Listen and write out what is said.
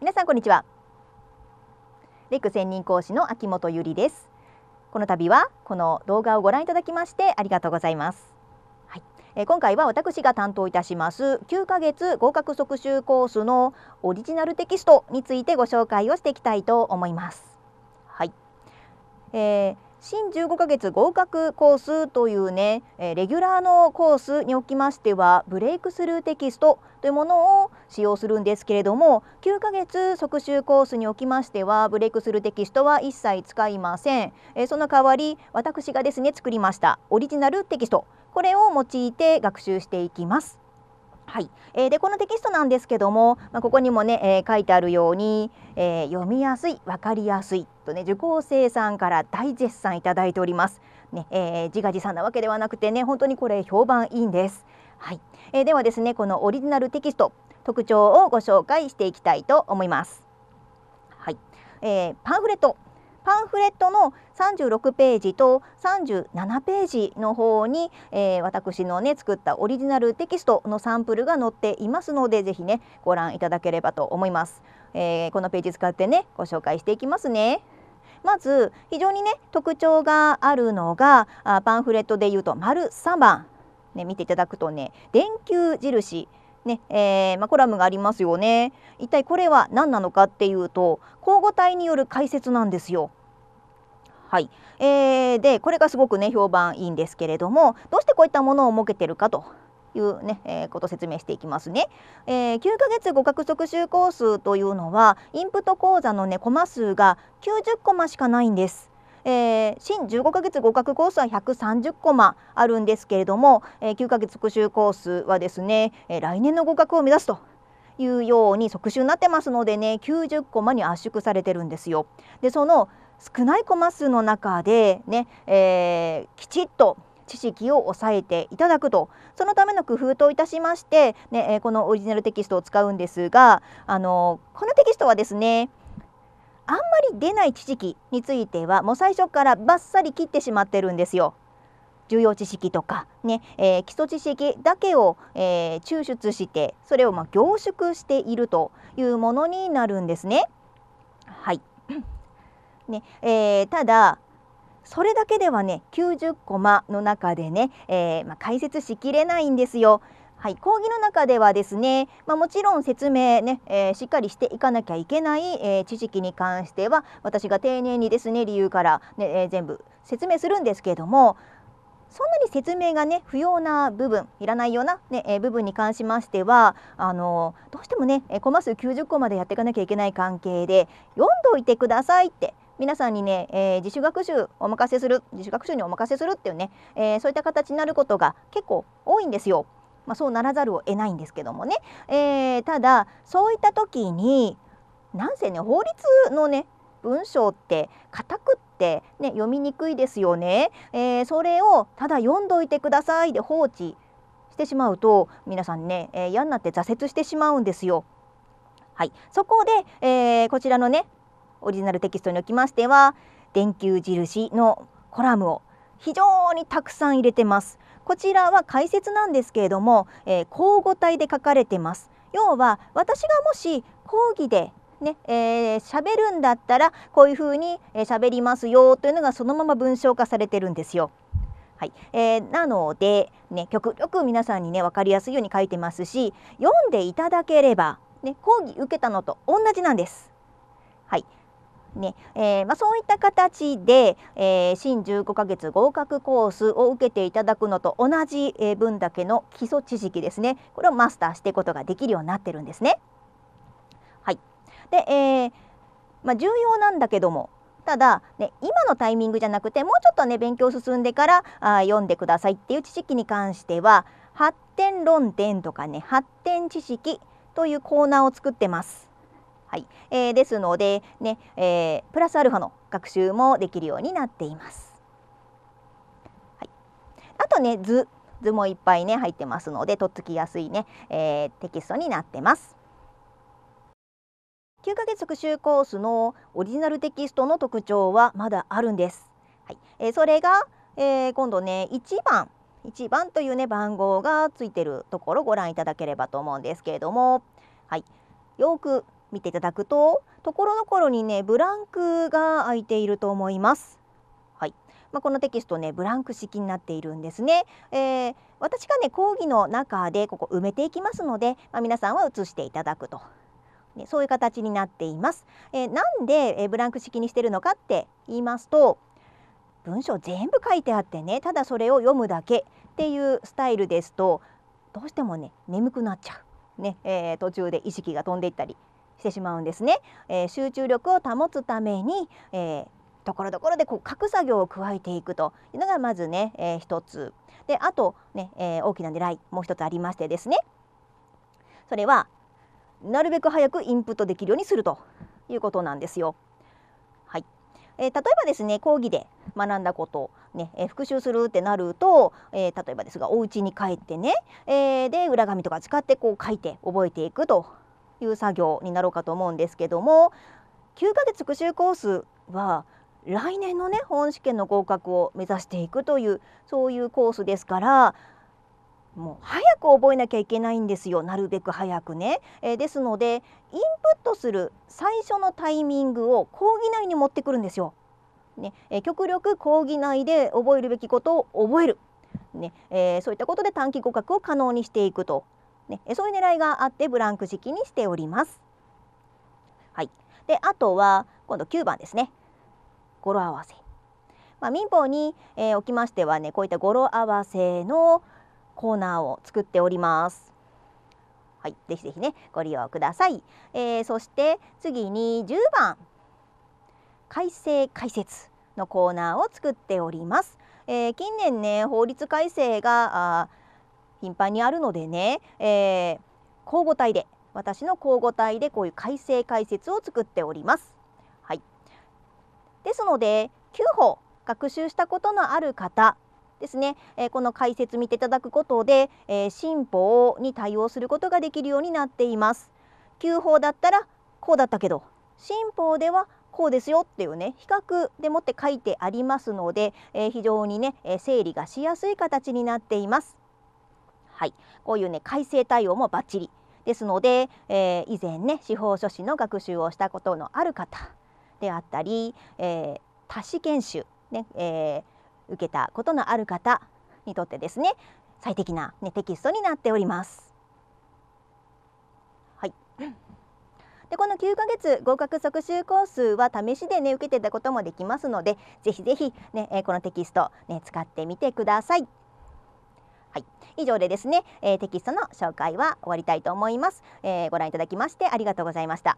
皆さんこんにちはレック専任講師の秋元由里ですこの度はこの動画をご覧いただきましてありがとうございますはい、えー、今回は私が担当いたします9ヶ月合格速習コースのオリジナルテキストについてご紹介をしていきたいと思いますはい、えー新15ヶ月合格コースというね、えレギュラーのコースにおきましてはブレイクスルーテキストというものを使用するんですけれども9ヶ月即習コースにおきましてはブレイクスルーテキストは一切使いません、えその代わり私がですね作りましたオリジナルテキストこれを用いて学習していきますはい、えー、でこのテキストなんですけども、まあ、ここにもね、えー、書いてあるように、えー、読みやすい分かりやすいとね受講生さんから大絶賛いただいております。ねえー、自画自賛なわけではなくてね本当にこれ評判いいんです。はい、えー、ではですねこのオリジナルテキスト特徴をご紹介していきたいと思います。はい、えー、パンフレットパンフレットの36ページと37ページの方に、えー、私のね作ったオリジナルテキストのサンプルが載っていますので是非ねご覧いただければと思います。えー、このページ使ってねご紹介していきますね。まず非常にね特徴があるのがパンフレットで言うと丸3番、ね、見ていただくとね電球印ねえー、まあ、コラムがありますよね一体これは何なのかっていうと交互体による解説なんですよ。はい、えー、でこれがすごくね評判いいんですけれどもどうしてこういったものを設けてるかというね、えー、ことを説明していきますね。えー、9ヶ月語学即習コースというのはインプット講座のねコマ数が90コマしかないんです。えー、新15ヶ月合格コースは130コマあるんですけれども、えー、9ヶ月復習コースはですね、えー、来年の合格を目指すというように即習になってますのでね90コマに圧縮されてるんですよ。でその少ないコマ数の中でね、えー、きちっと知識を抑えていただくとそのための工夫といたしまして、ね、このオリジナルテキストを使うんですがあのこのテキストはですねあんまり出ない知識についてはもう最初からバッサリ切ってしまってるんですよ。重要知識とかね、えー、基礎知識だけを、えー、抽出してそれをま凝縮しているというものになるんですね。はいねえー、ただそれだけではね90コマの中でね、えま解説しきれないんですよ。はい、講義の中ではですね、まあ、もちろん説明ね、えー、しっかりしていかなきゃいけない、えー、知識に関しては私が丁寧にですね理由からね、えー、全部説明するんですけれどもそんなに説明がね不要な部分いらないようなね、えー、部分に関しましてはあのー、どうしてもねコマ数90個までやっていかなきゃいけない関係で読んどいてくださいって皆さんにね、えー、自主学習お任せする自主学習にお任せするっていうね、えそういった形になることが結構多いんですよ。まあ、そうならざるを得ないんですけどもね、えー、ただそういった時になんせね法律のね文章って固くって、ね、読みにくいですよね、えー、それをただ読んどいてくださいで放置してしまうと皆さんね、えー、嫌になって挫折してしまうんですよ。はい、そこで、えー、こちらのねオリジナルテキストにおきましては「電球印」のコラムを非常にたくさん入れてます。こちらは解説なんですけれども、えー、交互体で書かれてます。要は私がもし講義でね、えー、喋るんだったらこういうふうに喋りますよというのがそのまま文章化されてるんですよ。はいえー、なので、ね、極力皆さんにね分かりやすいように書いてますし読んでいただければ、ね、講義受けたのと同じなんです。はい、ねえー、まあ、そういった形で、えー、新15ヶ月合格コースを受けていただくのと同じ、え分だけの基礎知識ですねこれをマスターしていくことができるようになってるんですね。はい、で、えー、まあ、重要なんだけどもただ、ね、今のタイミングじゃなくてもうちょっとね勉強進んでからあ読んでくださいっていう知識に関しては発展論点とかね発展知識というコーナーを作ってます。はい、えー、ですのでね、えー、プラスアルファの学習もできるようになっています。はい、あとね図図もいっぱいね入ってますのでとっつきやすいね、えー、テキストになってます。9ヶ月復習コースのオリジナルテキストの特徴はまだあるんです。はい、えー、それが、えー、今度ね1番1番というね番号がついてるところご覧いただければと思うんですけれども、はい、よく見ていただくとところどころにねブランクが空いていると思います。はいまあ、このテキストねブランク式になっているんですね。えー、私がね講義の中でここ埋めていきますので、まあ、皆さんは写していただくと。ね、そういう形になっています。えー、なんで、えブランク式にしてるのかって言いますと文章全部書いてあってねただそれを読むだけっていうスタイルですとどうしてもね眠くなっちゃう。ねえー、途中で意識が飛んでいったりしてしまうんですね。えー、集中力を保つために、えー、ところどころでこう各作業を加えていくというのがまずね、えー、一つであとね、えー、大きな狙いもう一つありましてですねそれはなるべく早くインプットできるようにするということなんですよ。はいえー、例えばですね講義で学んだことね、えー、復習するってなると、えー、例えばですがお家に帰ってね、えー、で裏紙とか使ってこう書いて覚えていくという作業になろうかと思うんですけども9ヶ月復習コースは来年のね本試験の合格を目指していくというそういうコースですからもう早く覚えなきゃいけないんですよなるべく早くね、えー、ですのでインプットする最初のタイミングを講義内に持ってくるんですよ。ねえー、極力講義内で覚えるべきことを覚える、ねえー、そういったことで短期合格を可能にしていくとね、そういう狙いがあってブランク式にしております。はい、であとは今度9番ですね語呂合わせ。まあ、民法に、えー、おきましてはねこういった語呂合わせのコーナーを作っております。はい、ぜひぜひねご利用ください。えー、そして次に10番改正解説のコーナーを作っております。えー、近年ね法律改正が頻繁にあるのでね、えー、交互体で私の交互体でこういう改正解説を作っております。はい、ですので9歩学習したことのある方ですね、えー、この解説見ていただくことで、えー、進歩に対応することができるようになっています。9法だったらこうだったけど新法ではこうですよっていうね比較でもって書いてありますので、えー、非常にね、え整理がしやすい形になっています。はい、こういうね改正対応もバッチリですので、えー、以前ね司法書士の学習をしたことのある方であったり、えー、多子研修ね、えー、受けたことのある方にとってですね最適な、ね、テキストになっております。はい、でこの9ヶ月合格即習コースは試しでね受けてたこともできますのでぜひぜひねこのテキストね使ってみてください。はい、以上でですね、えー、テキストの紹介は終わりたいと思います、えー、ご覧いただきましてありがとうございました。